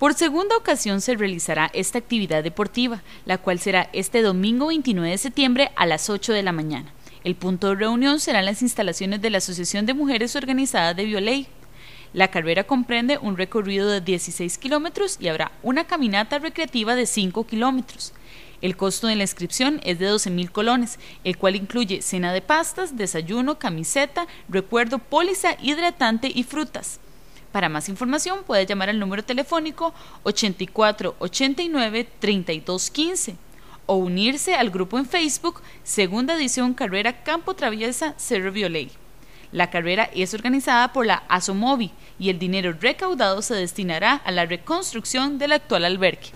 Por segunda ocasión se realizará esta actividad deportiva, la cual será este domingo 29 de septiembre a las 8 de la mañana. El punto de reunión serán las instalaciones de la Asociación de Mujeres Organizadas de Violey. La carrera comprende un recorrido de 16 kilómetros y habrá una caminata recreativa de 5 kilómetros. El costo de la inscripción es de 12 mil colones, el cual incluye cena de pastas, desayuno, camiseta, recuerdo, póliza, hidratante y frutas. Para más información puede llamar al número telefónico 8489-3215 o unirse al grupo en Facebook Segunda Edición Carrera Campo Traviesa Cerro Violey. La carrera es organizada por la ASOMOVI y el dinero recaudado se destinará a la reconstrucción del actual albergue.